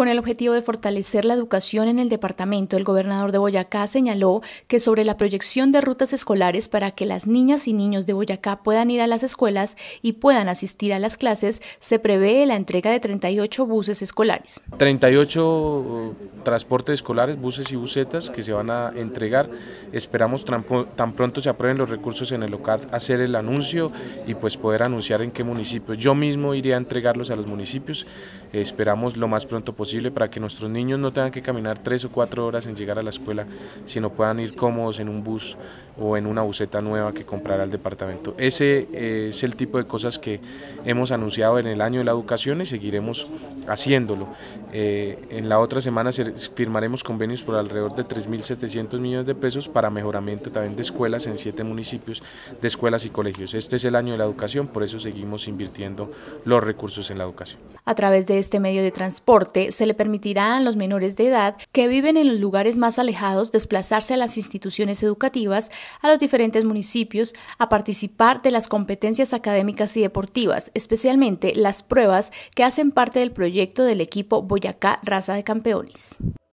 Con el objetivo de fortalecer la educación en el departamento, el gobernador de Boyacá señaló que sobre la proyección de rutas escolares para que las niñas y niños de Boyacá puedan ir a las escuelas y puedan asistir a las clases, se prevé la entrega de 38 buses escolares. 38 uh, transportes escolares, buses y busetas que se van a entregar. Esperamos tan pronto se aprueben los recursos en el local hacer el anuncio y pues poder anunciar en qué municipios. Yo mismo iré a entregarlos a los municipios. Esperamos lo más pronto posible para que nuestros niños no tengan que caminar tres o cuatro horas en llegar a la escuela, sino puedan ir cómodos en un bus o en una buseta nueva que comprará el departamento. Ese eh, es el tipo de cosas que hemos anunciado en el año de la educación y seguiremos haciéndolo. Eh, en la otra semana firmaremos convenios por alrededor de 3.700 millones de pesos para mejoramiento también de escuelas en siete municipios, de escuelas y colegios. Este es el año de la educación, por eso seguimos invirtiendo los recursos en la educación. A través de este medio de transporte, se le permitirá a los menores de edad que viven en los lugares más alejados desplazarse a las instituciones educativas, a los diferentes municipios, a participar de las competencias académicas y deportivas, especialmente las pruebas que hacen parte del proyecto del equipo Boyacá Raza de Campeones.